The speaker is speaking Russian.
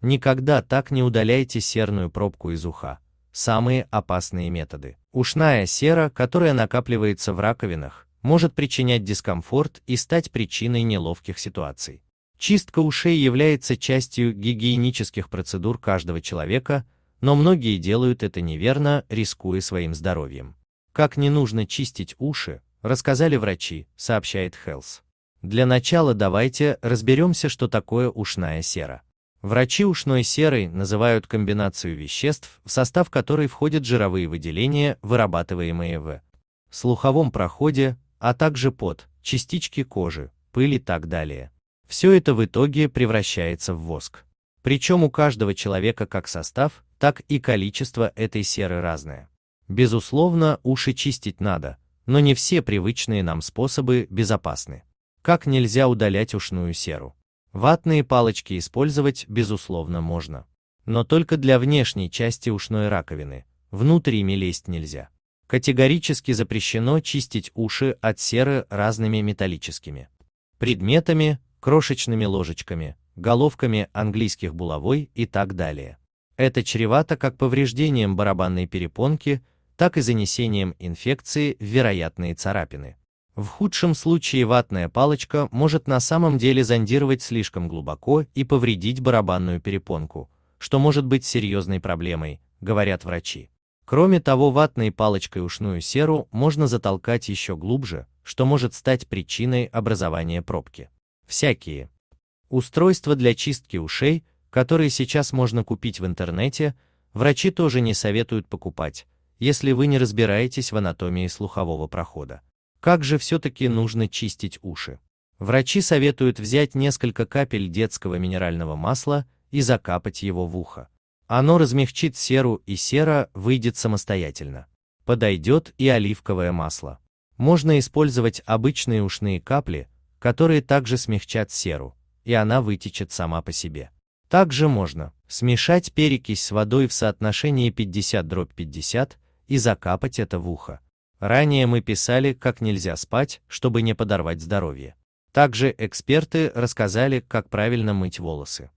Никогда так не удаляйте серную пробку из уха. Самые опасные методы. Ушная сера, которая накапливается в раковинах, может причинять дискомфорт и стать причиной неловких ситуаций. Чистка ушей является частью гигиенических процедур каждого человека, но многие делают это неверно, рискуя своим здоровьем. Как не нужно чистить уши, рассказали врачи, сообщает Хелс. Для начала давайте разберемся, что такое ушная сера. Врачи ушной серой называют комбинацию веществ, в состав которой входят жировые выделения, вырабатываемые в слуховом проходе, а также пот, частички кожи, пыль и так далее. Все это в итоге превращается в воск. Причем у каждого человека как состав, так и количество этой серы разное. Безусловно, уши чистить надо, но не все привычные нам способы безопасны. Как нельзя удалять ушную серу? Ватные палочки использовать, безусловно, можно. Но только для внешней части ушной раковины, внутрь ими лезть нельзя. Категорически запрещено чистить уши от серы разными металлическими предметами, крошечными ложечками, головками английских булавой и так далее. Это чревато как повреждением барабанной перепонки, так и занесением инфекции в вероятные царапины. В худшем случае ватная палочка может на самом деле зондировать слишком глубоко и повредить барабанную перепонку, что может быть серьезной проблемой, говорят врачи. Кроме того, ватной палочкой ушную серу можно затолкать еще глубже, что может стать причиной образования пробки. Всякие устройства для чистки ушей, которые сейчас можно купить в интернете, врачи тоже не советуют покупать, если вы не разбираетесь в анатомии слухового прохода. Как же все-таки нужно чистить уши? Врачи советуют взять несколько капель детского минерального масла и закапать его в ухо. Оно размягчит серу и сера выйдет самостоятельно. Подойдет и оливковое масло. Можно использовать обычные ушные капли, которые также смягчат серу, и она вытечет сама по себе. Также можно смешать перекись с водой в соотношении 50 дробь 50 и закапать это в ухо. Ранее мы писали, как нельзя спать, чтобы не подорвать здоровье. Также эксперты рассказали, как правильно мыть волосы.